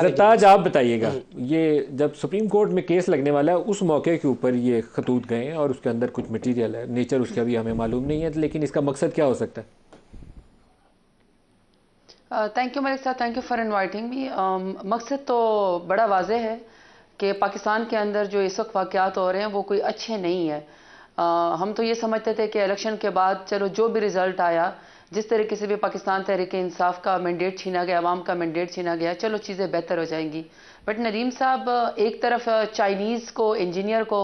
ताज आप बताइएगा हम्म। ये जब सुप्रीम कोर्ट में केस लगने वाला है उस मौके के ऊपर ये खतूत गए हैं और उसके अंदर कुछ मटेरियल है नेचर उसका भी हमें मालूम नहीं है लेकिन इसका मकसद क्या हो सकता है थैंक यू मलिक साहब thank you for inviting me मकसद तो बड़ा वाजह है कि पाकिस्तान के अंदर जो इस वक्त वाकत हो रहे हैं वो कोई अच्छे नहीं है uh, हम तो ये समझते थे कि इलेक्शन के बाद चलो जो भी रिज़ल्ट आया जिस तरीके से भी पाकिस्तान तहरीक इंसाफ का मैंडेट छीना गया आवाम का मैंडेट छीना गया चलो चीज़ें बेहतर हो जाएंगी बट नदीम साहब एक तरफ चाइनीज़ को इंजीनियर को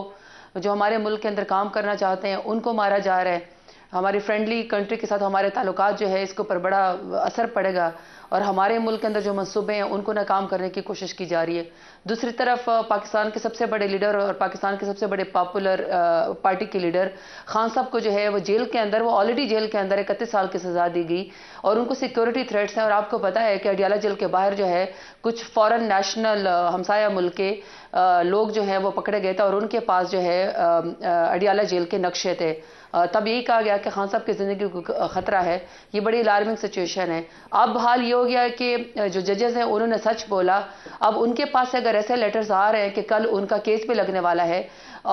जो हमारे मुल्क के अंदर काम करना चाहते हैं उनको मारा जा रहा है हमारी फ्रेंडली कंट्री के साथ हमारे ताल्लुक जो है इसके ऊपर बड़ा असर पड़ेगा और हमारे मुल्क के अंदर जो मनसूबे हैं उनको नाकाम करने की कोशिश की जा रही है दूसरी तरफ पाकिस्तान के सबसे बड़े लीडर और पाकिस्तान के सबसे बड़े पॉपुलर पार्टी के लीडर खान साहब को जो है वो जेल के अंदर वो ऑलरेडी जेल के अंदर इकतीस साल की सज़ा दी गई और उनको सिक्योरिटी थ्रेट्स हैं और आपको पता है कि अडियाला जेल के बाहर जो है कुछ फॉरन नेशनल हमसाया मुल्क के लोग जो हैं वो पकड़े गए थे और उनके पास जो है अडियाला जेल के नक्शे थे तब यही कहा गया कि खान साहब की ज़िंदगी को ख़तरा है ये बड़ी अलार्मिंग सिचुएशन है अब हाल ये हो गया कि जो जजेस हैं उन्होंने सच बोला अब उनके पास से अगर ऐसे लेटर्स आ रहे हैं कि कल उनका केस भी लगने वाला है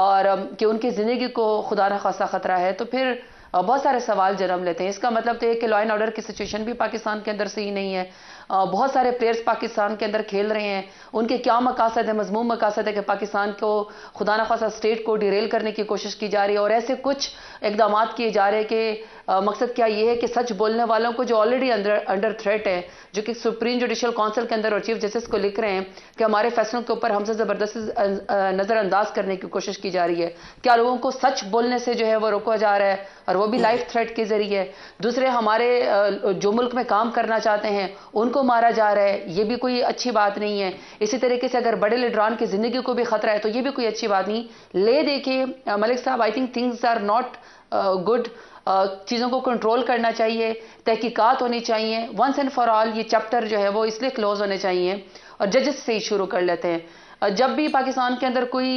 और कि उनकी ज़िंदगी को खुदा न खासा ख़तरा है तो फिर बहुत सारे सवाल जन्म लेते हैं इसका मतलब तो ये कि लॉ एंड ऑर्डर की सिचुएशन भी पाकिस्तान के अंदर सही नहीं है बहुत सारे प्लेयर्स पाकिस्तान के अंदर खेल रहे हैं उनके क्या मकासद है मजमूम मकासद है कि पाकिस्तान को खुदा न खासा स्टेट को डिरेल करने की कोशिश की जा रही है और ऐसे कुछ इकदाम किए जा रहे हैं कि आ, मकसद क्या ये है कि सच बोलने वालों को जो ऑलरेडी अंदर अंडर थ्रेट है जो कि सुप्रीम जुडिशल काउंसिल के अंदर और चीफ जस्टिस को लिख रहे हैं कि हमारे फैसलों के ऊपर हमसे ज़बरदस्ती नज़रअंदाज करने की कोशिश की जा रही है क्या लोगों को सच बोलने से जो है वो रोका जा रहा है और वो भी लाइफ हम्म। थ्रेट के ज़रिए दूसरे हमारे जो मुल्क में काम करना चाहते हैं उनको मारा जा रहा है ये भी कोई अच्छी बात नहीं है इसी तरीके से अगर बड़े लीडरान की ज़िंदगी को भी ख़तरा है तो ये भी कोई अच्छी बात नहीं ले देखिए मलिक साहब I think things are not good चीज़ों को कंट्रोल करना चाहिए तहकीकात होनी चाहिए वंस एंड फॉर ऑल ये चैप्टर जो है वो इसलिए क्लोज होने चाहिए और जजेस से ही शुरू कर लेते हैं जब भी पाकिस्तान के अंदर कोई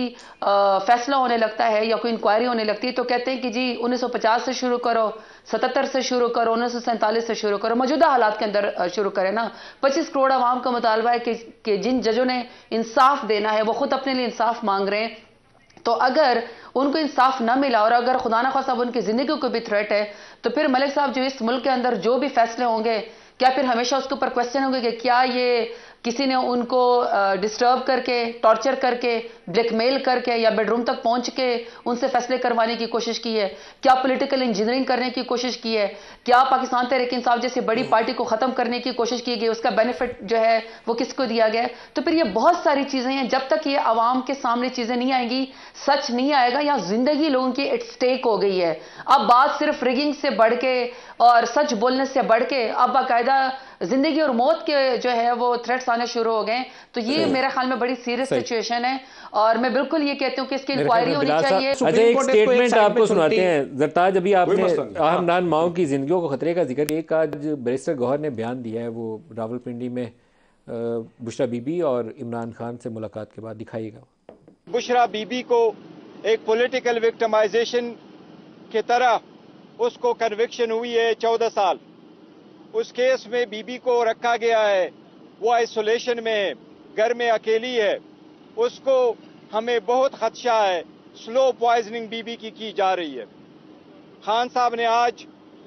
फैसला होने लगता है या कोई इंक्वायरी होने लगती है तो कहते हैं कि जी 1950 से शुरू करो 77 से शुरू करो उन्नीस से शुरू करो मौजूदा हालात के अंदर शुरू करें ना 25 करोड़ आवाम का मुतालबा है कि, कि जिन जजों ने इंसाफ देना है वो खुद अपने लिए इंसाफ मांग रहे हैं तो अगर उनको इंसाफ ना मिला और अगर खुदा ना साहब उनकी ज़िंदगी को भी थ्रेट है तो फिर मलिक साहब जो इस मुल्क के अंदर जो भी फैसले होंगे क्या फिर हमेशा उसके ऊपर क्वेश्चन होंगे कि क्या ये किसी ने उनको डिस्टर्ब करके टॉर्चर करके ब्लैकमेल करके या बेडरूम तक पहुंच के उनसे फैसले करवाने की कोशिश की है क्या पॉलिटिकल इंजीनियरिंग करने की कोशिश की है क्या पाकिस्तान तहरीक इंसाफ जैसी बड़ी हम्म। पार्टी को ख़त्म करने की कोशिश की गई उसका बेनिफिट जो है वो किसको दिया गया तो फिर ये बहुत सारी चीज़ें हैं जब तक ये आवाम के सामने चीज़ें नहीं आएंगी सच नहीं आएगा या जिंदगी लोगों की एट स्टेक हो गई है अब बात सिर्फ रिगिंग से बढ़ के और सच बोलने से बढ़ के अब बाकायदा जिंदगी और मौत के जो है वो थ्रेट्स आने शुरू हो गए तो ये मेरे ख्याल में बड़ी सीरियस सिचुएशन है और मैं बिल्कुल ये कहती हूँ कि इसकी इंक्वायरी होनी चाहिए अच्छा एक स्टेटमेंट आपको सुनाते हैं जरताज अभी आपने हमनान हाँ। माओ की जिंदगी को खतरे का जिक्र एक आज बैरिस्टर गौहर ने बयान दिया है वो रावलपिंडी में बुशरा बीबी और इमरान खान से मुलाकात के बाद दिखाईगा बुशरा बीबी को एक पॉलिटिकल विक्टमाइजेशन के तरह उसको कन्विक्शन हुई है चौदह साल उस केस में बीबी को रखा गया है वो आइसोलेशन में है घर में अकेली है उसको हमें बहुत खदशा है स्लो प्वाइजनिंग बीबी की की जा रही है खान साहब ने आज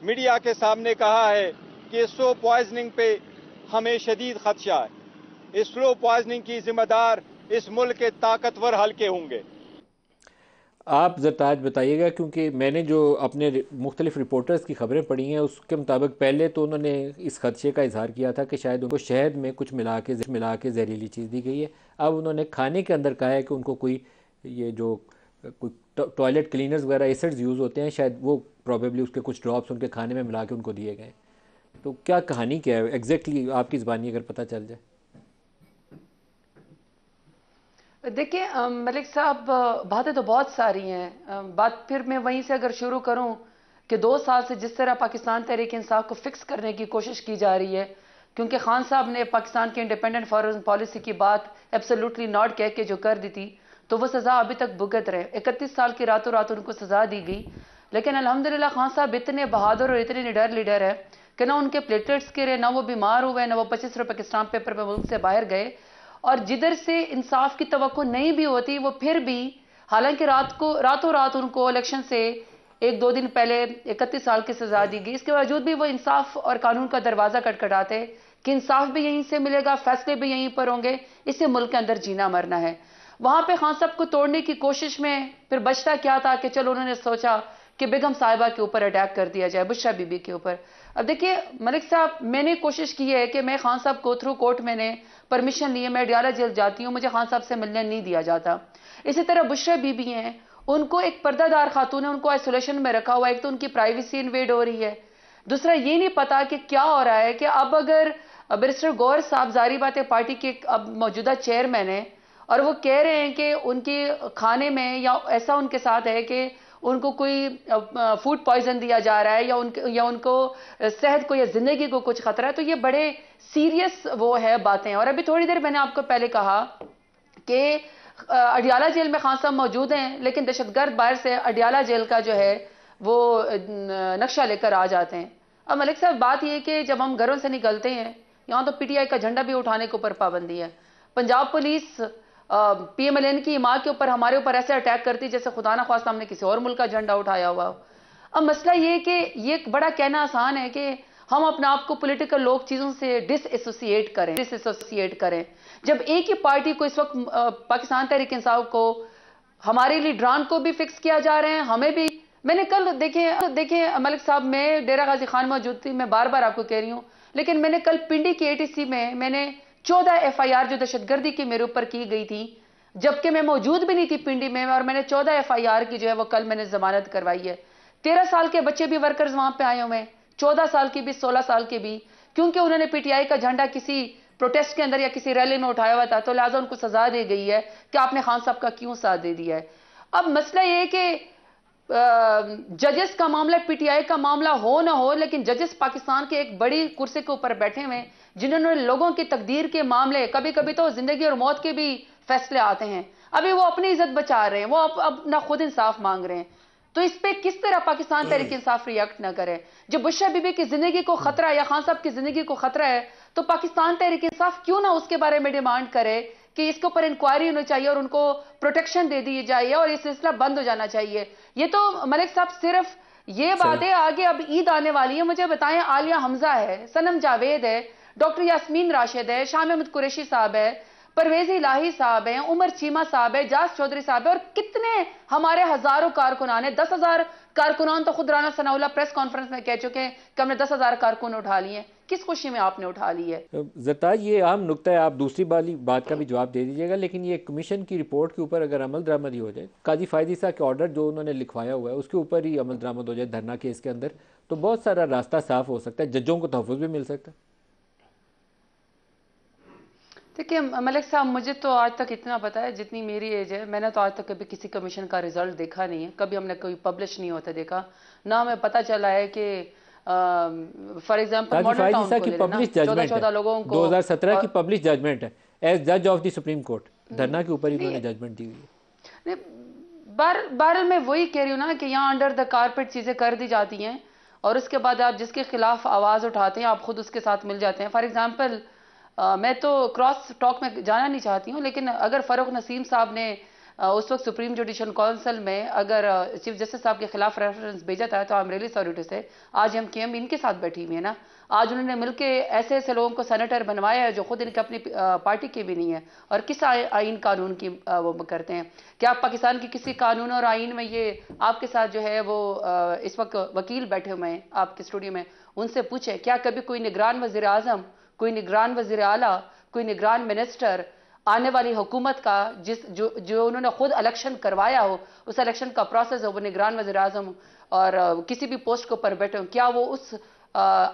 मीडिया के सामने कहा है कि स्लो प्वाइजनिंग पे हमें शदीद खदशा है इस स्लो प्वाइजनिंग की जिम्मेदार इस मुल्क के ताकतवर हल्के होंगे आप ज़रा बताइएगा क्योंकि मैंने जो अपने मुख्तलिफ रिपोर्टर्स की खबरें पढ़ी हैं उसके मुताबिक पहले तो उन्होंने इस खदशे का इजहार किया था कि शायद उनको शहद में कुछ मिला के मिला के जहरीली चीज़ दी गई है अब उन्होंने खाने के अंदर कहा है कि उनको कोई ये जो कोई टॉयलेट क्लीनर्स वगैरह एसड्स यूज़ होते हैं शायद वो प्रॉबेबली उसके कुछ ड्रॉप्स उनके खाने में मिला के उनको दिए गए तो क्या कहानी क्या है एग्जैक्टली exactly आपकी ज़बानी अगर पता चल जाए देखिए मलिक साहब बातें तो बहुत सारी हैं बात फिर मैं वहीं से अगर शुरू करूं कि दो साल से जिस तरह पाकिस्तान तहरीक इंसाफ को फिक्स करने की कोशिश की जा रही है क्योंकि खान साहब ने पाकिस्तान की इंडिपेंडेंट फॉरन पॉलिसी की बात एब्सोल्युटली नॉट कह के जो कर दी थी तो वो सज़ा अभी तक भुगत रहे इकतीस साल की रातों रात उनको सज़ा दी गई लेकिन अलहमदिल्ला खान साहब इतने बहादुर और इतने निडर लीडर है कि ना उनके प्लेटलेट्स रहे ना वो बीमार हुए ना वो पच्चीस रुपए के स्टाम्प पेपर पर मुल्क से बाहर गए और जिधर से इंसाफ की तो नहीं भी होती वो फिर भी हालांकि रात को रातों रात उनको इलेक्शन से एक दो दिन पहले इकतीस साल की सजा दी गई इसके बावजूद भी वो इंसाफ और कानून का दरवाज़ा कटकटाते कि इंसाफ भी यहीं से मिलेगा फैसले भी यहीं पर होंगे इससे मुल्क के अंदर जीना मरना है वहां पे खान साहब को तोड़ने की कोशिश में फिर बचता क्या था कि चलो उन्होंने सोचा कि बेगम साहिबा के ऊपर अटैक कर दिया जाए बुशरा बीबी के ऊपर अब देखिए मलिक साहब मैंने कोशिश की है कि मैं खान साहब को थ्रू कोर्ट मैंने परमिशन लिए मैं डियाला जेल जाती हूँ मुझे खान साहब से मिलने नहीं दिया जाता इसी तरह बुशरा बीबी हैं उनको एक पर्दादार खातून है उनको आइसोलेशन में रखा हुआ है एक तो उनकी प्राइवेसी इन्वेड हो रही है दूसरा ये नहीं पता कि क्या हो रहा है कि अब अगर बिरिस्टर गौर साहब जारी बात है पार्टी के अब मौजूदा चेयरमैन है और वो कह रहे हैं कि उनके खाने में या ऐसा उनके साथ है कि उनको कोई फूड पॉइजन दिया जा रहा है या उनके या उनको सेहत को या जिंदगी को कुछ खतरा है तो ये बड़े सीरियस वो है बातें और अभी थोड़ी देर मैंने आपको पहले कहा कि अडियाला जेल में खान साहब मौजूद हैं लेकिन दहशतगर्द बाहर से अडियाला जेल का जो है वो नक्शा लेकर आ जाते हैं अब मलिक साहब बात यह कि जब हम घरों से निकलते हैं यहाँ तो पीटीआई का झंडा भी उठाने के ऊपर पाबंदी है पंजाब पुलिस पीएमएलएन की माँ के ऊपर हमारे ऊपर ऐसे अटैक करती जैसे खुदा ना खास्ता हमने किसी और मुल्क का झंडा उठाया हुआ अब मसला ये कि ये बड़ा कहना आसान है कि हम अपने आप को पॉलिटिकल लोग चीज़ों से डिसएसोसिएट करें डिसएसोसिएट करें जब एक ही पार्टी को इस वक्त पाकिस्तान तहरीक इंसाफ को हमारे लीडरान को भी फिक्स किया जा रहे हैं हमें भी मैंने कल देखे देखे मलिक साहब मैं डेरा गाजी खान मौजूद थी मैं बार बार आपको कह रही हूँ लेकिन मैंने कल पिंडी की एटीसी में मैंने चौदह आर जो दहशतगर्दी की मेरे ऊपर की गई थी जबकि मैं मौजूद भी नहीं थी पिंडी में और मैंने चौदह एफ आई आर की जो है वो कल मैंने जमानत करवाई है तेरह साल के बच्चे भी वर्कर्स वहां पे आए हुए हैं चौदह साल की भी सोलह साल के भी क्योंकि उन्होंने पीटीआई का झंडा किसी प्रोटेस्ट के अंदर या किसी रैली में उठाया हुआ था तो लिहाजा उनको सजा दी गई है कि आपने खान साहब का क्यों साथ दे दिया है अब मसला यह है कि जजेस का मामला पीटीआई का मामला हो ना हो लेकिन जजेस पाकिस्तान के एक बड़ी कुर्सी के ऊपर बैठे हुए हैं जिन्होंने लोगों की तकदीर के मामले कभी कभी तो जिंदगी और मौत के भी फैसले आते हैं अभी वो अपनी इज्जत बचा रहे हैं वो अब अपना खुद इंसाफ मांग रहे हैं तो इस पर किस तरह पाकिस्तान तहरीक हम्म। इंसाफ रिएक्ट ना करे जब बुशा बीबी की जिंदगी को खतरा या खान साहब की जिंदगी को खतरा है तो पाकिस्तान तरीके इंसाफ क्यों ना उसके बारे में डिमांड करे कि इसके ऊपर इंक्वायरी होनी चाहिए और उनको प्रोटेक्शन दे दी जाए और ये सिलसिला बंद हो जाना चाहिए ये तो मलिक साहब सिर्फ ये बातें आगे अब ईद आने वाली है मुझे बताएं आलिया हमजा है सनम जावेद है डॉक्टर यासमीन राशिद है शाम अहमद कुरेशी साहब है परवेज इलाही साहब है उमर चीमा साहब है जास चौधरी साहब है और कितने हमारे हजारों कारकुनान है दस हजार कारकुनान तो खुद राना सनाउल्ला प्रेस कॉन्फ्रेंस में कह चुके हैं कि हमने दस हज़ार कारकुन उठा लिए हैं किस खुशी में आपने उठा ली है जताज ये आम नुकता है आप दूसरी वाली बात का भी जवाब दे दीजिएगा लेकिन ये कमीशन की रिपोर्ट के ऊपर अगर अमल दरामद ही हो जाए काजी फायदी साहब के ऑर्डर जो उन्होंने लिखवाया हुआ है उसके ऊपर ही अमल दरामद हो जाए धरना केस के अंदर तो बहुत सारा रास्ता साफ हो सकता है जजों को तहफ़ भी मिल सकता है देखिए मलिक साहब मुझे तो आज तक इतना पता है जितनी मेरी एज है मैंने तो आज तक कभी किसी कमीशन का रिजल्ट देखा नहीं है कभी हमने कोई पब्लिश नहीं होता देखा ना हमें पता चला है कि फॉर एग्जाम्पल मॉडल टाउन की पब्लिश जजमेंट चौदह लोगों को 2017 की पब्लिश जजमेंट है एज जज ऑफ द सुप्रीम कोर्ट धरना के ऊपर ही उन्होंने जजमेंट दी हुई है बार बार मैं वही कह रही हूँ ना कि यहाँ अंडर द कारपेट चीज़ें कर दी जाती हैं और उसके बाद आप जिसके खिलाफ आवाज़ उठाते हैं आप खुद उसके साथ मिल जाते हैं फॉर एग्जाम्पल मैं तो क्रॉस टॉक में जाना नहीं चाहती हूँ लेकिन अगर फ़रूख नसीम साहब ने आ, उस वक्त सुप्रीम जुडिशल काउंसिल में अगर चीफ जस्टिस साहब के खिलाफ रेफरेंस भेजा था तो आई अथॉरिटी सॉरी से आज हम के एम इनके साथ बैठी हुई है ना आज उन्होंने मिलकर ऐसे ऐसे लोगों को सेनेटर बनवाया है जो खुद इनके अपनी पार्टी के भी नहीं है और किस आइन कानून की वो करते हैं क्या पाकिस्तान के किसी कानून और आइन में ये आपके साथ जो है वो इस वक्त वकील बैठे हुए हैं आपके स्टूडियो में उनसे पूछे क्या कभी कोई निगरान वजीर अजम कोई निगरान वजीर अला कोई निगरान मिनिस्टर आने वाली हुकूमत का जिस जो जो उन्होंने खुद इलेक्शन करवाया हो उस इलेक्शन का प्रोसेस हो वो निगरान वजी अजम और किसी भी पोस्ट के ऊपर बैठे हों क्या वो उस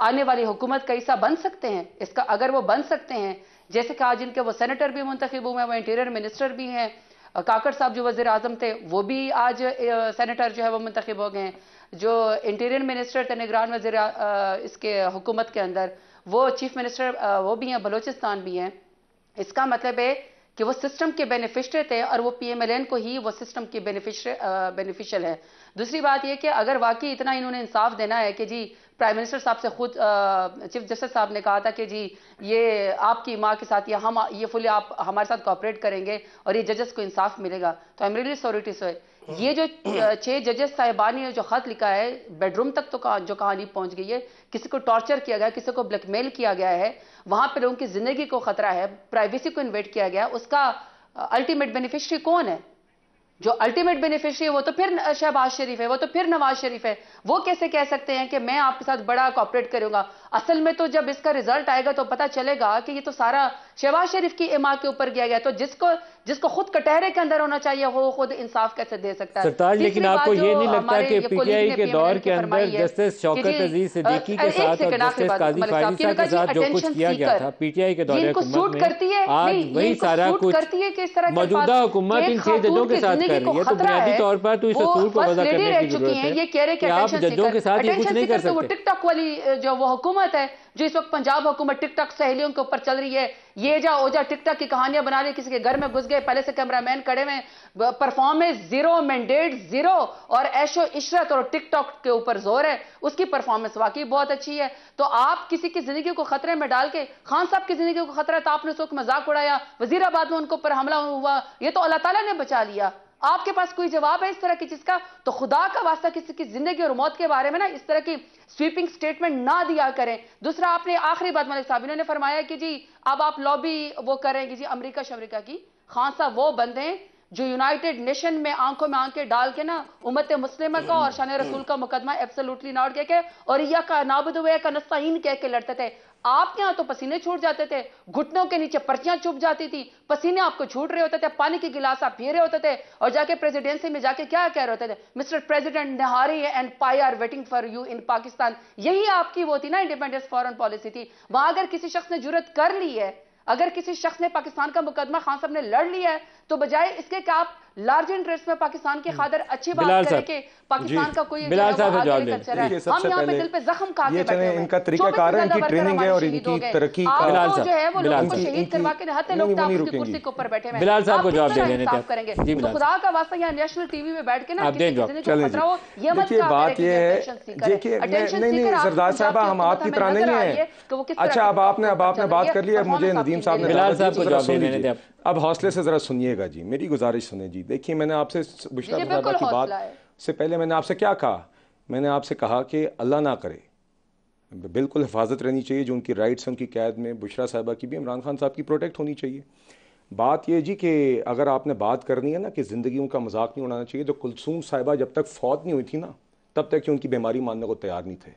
आने वाली हुकूमत का हिस्सा बन सकते हैं इसका अगर वो बन सकते हैं जैसे कि आज इनके वो सेनेटर भी मुंतखब हुए हैं वो इंटीरियर मिनिस्टर भी हैं काकड़ साहब जो वजी अजम थे वो भी आज सेनेटर जो है वो मुंतखब हो गए हैं जो इंटीरियर मिनिस्टर थे निगरान वजी इसके हुकूमत के अंदर वो चीफ मिनिस्टर वो भी हैं बलोचिस्तान भी हैं इसका मतलब है कि वो सिस्टम के बेनिफिशरे थे और वो पीएमएलएन को ही वो सिस्टम के बेनिफिशरी बेनिफिशियल है दूसरी बात ये कि अगर वाकई इतना इन्होंने इंसाफ देना है कि जी प्राइम मिनिस्टर साहब से खुद चीफ जस्टिस साहब ने कहा था कि जी ये आपकी माँ के साथ या हम ये फुली आप हमारे साथ कॉपरेट करेंगे और ये जजेस को इंसाफ मिलेगा तो I am really sorry to say ये जो छह जजेस साहिबानी ने जो खत लिखा है बेडरूम तक तो जो कहानी पहुंच गई है किसी को टॉर्चर किया गया किसी को ब्लैकमेल किया गया है वहां पर लोगों की जिंदगी को खतरा है प्राइवेसी को इन्वेट किया गया उसका अल्टीमेट बेनिफिशरी कौन है जो अल्टीमेट बेनिफिशरी है वो तो फिर शहबाज शरीफ है वो तो फिर नवाज शरीफ है वो कैसे कह सकते हैं कि मैं आपके साथ बड़ा कॉपरेट करूंगा असल में तो जब इसका रिजल्ट आएगा तो पता चलेगा कि ये तो सारा शहबाज शरीफ की इमा के ऊपर किया गया तो जिसको जिसको खुद कटहरे के अंदर होना चाहिए वो खुद इंसाफ कैसे दे सकता है सरताज लेकिन आपको ये नहीं लगता कि पीटीआई के दौर के अंदर जस्टिस शौकत अजीज सिद्दीकी के साथ और जस्टिस काजी फारिज साहब के साथ जो कुछ किया गया था पीटीआई के दौर में आज वही सारा कुछ करती है मौजूदा हुकूमत इन छह जजों के साथ कर रही है तो बुनियादी तौर पर तो इस असूल को वजह करने की जरूरत है आप जजों के साथ ये कुछ नहीं कर तो सकते वो टिकटॉक वाली जो वो हुकूमत है जो इस वक्त पंजाब हुकूमत टिकटॉक सहेलियों के ऊपर चल रही है ये जा ओजा टिकटॉक की कहानियां बना रही किसी के घर में घुस गए पहले से कैमरामैन खड़े हुए परफॉर्मेंस जीरो मैंडेट जीरो और ऐशो इशरत और टिकटॉक के ऊपर जोर है उसकी परफॉर्मेंस वाकई बहुत अच्छी है तो आप किसी की जिंदगी को खतरे में डाल के खान साहब की जिंदगी को खतरा था तो आपने उस वक्त मजाक उड़ाया वजीराबाद में उनको पर हमला हुआ ये तो अल्लाह तला ने बचा लिया आपके पास कोई जवाब है इस तरह की चीज का तो खुदा का वास्ता किसी की जिंदगी और मौत के बारे में ना इस तरह की स्वीपिंग स्टेटमेंट ना दिया करें दूसरा आपने आखिरी बात मलिक साहब इन्होंने फरमाया कि जी अब आप लॉबी वो करेंगे जी अमरीका शमरीका की खांसा वो बंद हैं जो यूनाइटेड नेशन में आंखों में आंखें डाल के ना उमत मुस्लिम का और शान रसूल का मुकदमा एब्सोल्युटली नॉट कह के और यह का नाबुद का नस्ताहीन कह के लड़ते थे आप यहां तो पसीने छूट जाते थे घुटनों के नीचे पर्चियां चुप जाती थी पसीने आपको छूट रहे होते थे पानी के गिलास आप पी रहे होते थे और जाके प्रेसिडेंसी में जाके क्या कह रहे होते थे mister president nihari and paye are waiting for you in Pakistan यही आपकी वो थी ना इंडिपेंडेंस फॉरन पॉलिसी थी वहां अगर किसी शख्स ने जरूरत कर ली है अगर किसी शख्स ने पाकिस्तान का मुकदमा खान साहब ने लड़ लिया है तो बजाय इसके कि आप लार्ज इंटरेस्ट में पाकिस्तान के खादर अच्छी बात करें कि पाकिस्तान का कोई बिलाल साहब जवाब दें हम यहाँ पे दिल पे जख्म खा के बैठे इनका तरीका कार है इनकी ट्रेनिंग है और इनकी तरक्की का बिलाल साहब जो है वो लोगों को शहीद करवा के हते लोग की कुर्सी के ऊपर बैठे हैं बिलाल साहब को जवाब देने इंसाफ करेंगे तो खुदा का वास्ता यहाँ नेशनल टीवी में बैठ के ना खतरा हो ये मत देखिए बात ये है देखिए नहीं नहीं सरदार साहब हम आपकी तरह नहीं है तो अच्छा अब आपने अब आपने बात कर ली है मुझे नदीम साहब ने बिलाल साहब को जवाब देने अब हौसले से ज़रा सुनिएगा जी मेरी गुजारिश सुने जी देखिए मैंने आपसे बुशरा साहबा की बात से पहले मैंने आपसे क्या कहा मैंने आपसे कहा कि अल्लाह ना करे बिल्कुल हिफाजत रहनी चाहिए जो उनकी राइट्स हैं उनकी कैद में बुशरा साहबा की भी इमरान खान साहब की प्रोटेक्ट होनी चाहिए बात यह जी कि अगर आपने बात करनी है ना कि ज़िंदगी का मजाक नहीं उड़ाना चाहिए तो कुलसूम साहिबा जब तक फौत नहीं हुई थी ना तब तक कि उनकी बीमारी मानने को तैयार नहीं थे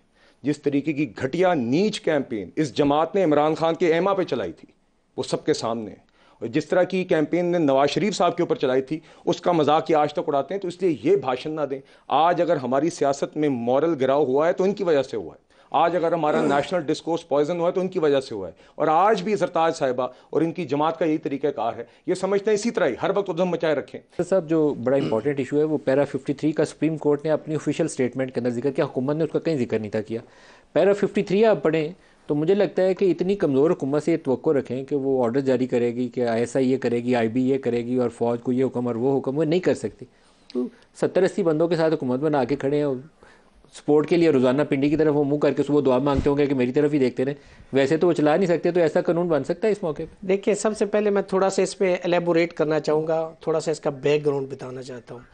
जिस तरीके की घटिया नीच कैंपेन इस जमात ने इमरान खान के एमा पे चलाई थी वो सबके सामने जिस तरह की कैंपेन ने नवाज शरीफ साहब के ऊपर चलाई थी उसका मजाक ये आज तक उड़ाते हैं तो इसलिए ये भाषण ना दें आज अगर हमारी सियासत में मॉरल गिराव हुआ है तो इनकी वजह से हुआ है आज अगर हमारा नेशनल डिस्कोर्स पॉइजन हुआ है तो उनकी वजह से हुआ है और आज भी सरताज साहिबा और इनकी जमात का यही तरीक़ाकार है ये समझते हैं इसी तरह ही हर वक्त उधम मचाए रखें साहब जो बड़ा इंपॉर्टेंट इशू है वो पैरा 53 का सुप्रीम कोर्ट ने अपनी ऑफिशियल स्टेटमेंट के अंदर जिक्र किया हुकूमत ने उसका कहीं जिक्र नहीं था किया पैरा 53 थ्री आप पढ़ें तो मुझे लगता है कि इतनी कमज़ोर हुकूमत से ये तो रखें कि वो ऑर्डर जारी करेगी कि आई ये करेगी आई ये करेगी और फ़ौज को ये हुक्म और वो हुक्म वो नहीं कर सकती तो सत्तर अस्सी बंदों के साथ हुकूमत बना के खड़े हैं और स्पोर्ट के लिए रोज़ाना पिंडी की तरफ वो मुंह करके सुबह दुआ मांगते होंगे कि मेरी तरफ ही देखते रहे वैसे तो वो चला नहीं सकते तो ऐसा कानून बन सकता है इस मौके पर देखिए सबसे पहले मैं थोड़ा सा इस पर एलेबोरेट करना चाहूँगा थोड़ा सा इसका बैकग्राउंड बताना चाहता हूँ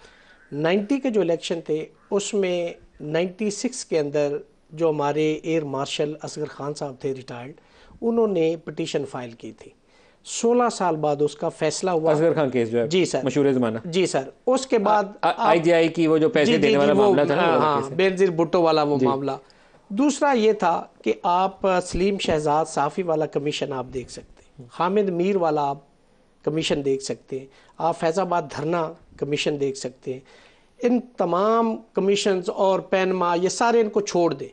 नाइन्टी के जो इलेक्शन थे उसमें नाइन्टी सिक्स के अंदर जो हमारे एयर मार्शल असगर खान साहब थे रिटायर्ड उन्होंने पटिशन फाइल की थी सोलह साल बाद उसका फैसला हुआ असगर खान केस जो है जी सर मशहूर जमाना जी सर उसके बाद आईजीआई की वो जो पैसे जी, देने जी, वाला मामला था हाँ, हाँ बेनजीर भुट्टो वाला वो मामला दूसरा ये था कि आप सलीम शहजाद साफ़ी वाला कमीशन आप देख सकते हैं हामिद मीर वाला आप कमीशन देख सकते हैं आप फैज़ाबाद धरना कमीशन देख सकते हैं इन तमाम कमीशन और पैनमा ये सारे इनको छोड़ दें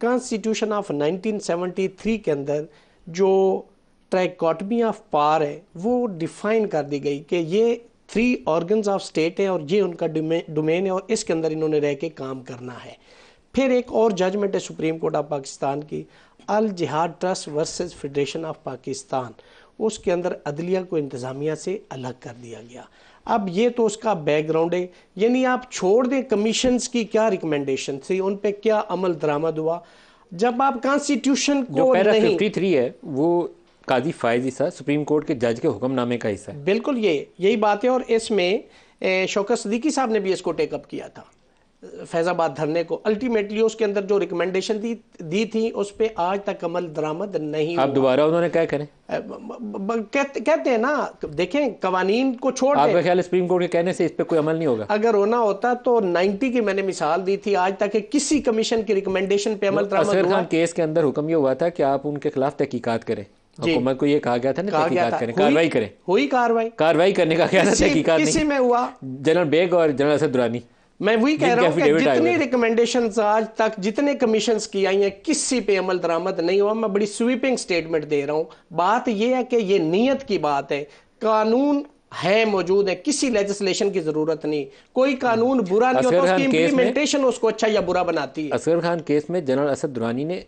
कॉन्स्टिट्यूशन ऑफ 1973 के अंदर जो ट्रैकॉटमी ऑफ पार है वो डिफाइन कर दी गई कि ये थ्री ऑर्गन्स ऑफ स्टेट हैं और ये उनका डोमेन है और इसके अंदर इन्होंने रह के काम करना है फिर एक और जजमेंट है सुप्रीम कोर्ट ऑफ पाकिस्तान की Al Jihad Trust versus Federation of Pakistan उसके अंदर अदलिया को इंतज़ामिया से अलग कर दिया गया अब ये तो उसका बैकग्राउंड है यानी आप छोड़ दें कमीशन की क्या रिकमेंडेशन थी उन पर क्या अमल दरामद हुआ जब आप कॉन्स्टिट्यूशन को फिफ्टी थ्री है वो काजी फायज हिस्सा सुप्रीम कोर्ट के जज के हुक्मनामे का हिस्सा बिल्कुल ये यही बात है और इसमें शौकत सदीकी साहब ने भी इसको टेकअप किया था फैज़ाबाद धरने को अल्टीमेटली उसके अंदर जो रिकमेंडेशन दी दी थी उस पर आज तक अमल दरामद नहीं आप दोबारा उन्होंने क्या करें कहते, कहते हैं ना देखें कवानीन को छोड़ आपका ख्याल सुप्रीम कोर्ट के कहने से इस पर कोई अमल नहीं होगा अगर होना होता तो 90 की मैंने मिसाल दी थी आज तक किसी कमीशन की रिकमेंडेशन पे अमल दरामद केस के अंदर हुक्म ये हुआ था कि आप उनके खिलाफ तहकीकत करें हुकूमत को ये कहा गया था ना तहकीकात करें कार्रवाई करें हुई कार्रवाई कार्रवाई करने का क्या था तहकीकात किसी में हुआ जनरल बेग और जनरल असद दुरानी मैं वही कह रहा हूँ जितनी रिकमेंडेशन आज तक जितने कमीशन की आई हैं किसी पे अमल दरामद नहीं हुआ मैं बड़ी स्वीपिंग स्टेटमेंट दे रहा हूँ बात यह है कि ये नीयत की बात है कानून है मौजूद है किसी लेजिस्लेशन की जरूरत नहीं कोई कानून बुरा नहीं होता उसकी इंप्लीमेंटेशन उसको अच्छा या बुरा बनाती है असगर खान केस में जनरल असद दुरानी ने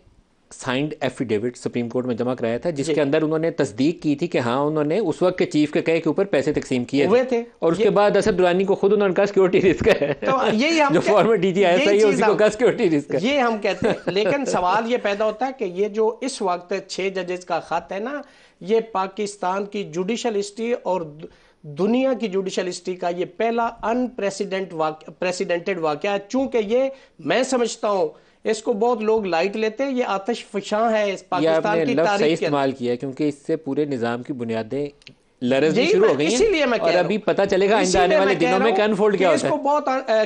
साइंड एफिडेविट सुप्रीम कोर्ट में जमा कराया था जिसके अंदर उन्होंने तस्दीक की थी कि हाँ उन्होंने उस वक्त के चीफ के कहे के ऊपर पैसे तकसीम किए हुए थे और उसके बाद असद दुरानी को खुद उन्होंने कहा सिक्योरिटी रिस्क है तो यही हम जो फॉर्मर डीजी आया था उसी को कहा सिक्योरिटी रिस्क है ये हम कहते हैं लेकिन सवाल ये पैदा होता है कि ये जो इस वक्त छह जजेस का खत है ना ये पाकिस्तान की जुडिशल हिस्ट्री और दुनिया की जुडिशल हिस्ट्री का ये पहला अनप्रेसिडेंट वाक, प्रेसिडेंटेड वाक्य है चूंकि ये मैं समझता हूं इसको बहुत लोग लाइट लेते हैं ये आतश फशा है इस पाकिस्तान की तारीख इस्तेमाल किया क्योंकि इससे पूरे निज़ाम की बुनियादें शुरू हो गई इसीलिए मैं और अभी पता चलेगा आने वाले दिनों में क्या होता है इसको बहुत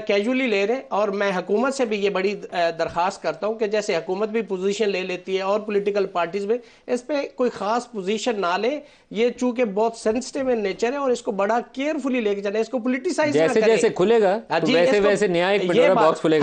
कैजुअली ले रहे हैं और मैं हुकूमत से भी ये बड़ी दरखास्त करता हूँ कि जैसे हुकूमत भी पोजीशन ले लेती है और पॉलिटिकल पार्टीज में इस पर कोई खास पोजीशन ना ले ये चूंकि बहुत सेंसिटिव इन नेचर है और इसको बड़ा केयरफुली लेके चले इसको पोलिटिसाइज जैसे जैसे खुलेगा तो हाँ वैसे वैसे बॉक्स खुलेगा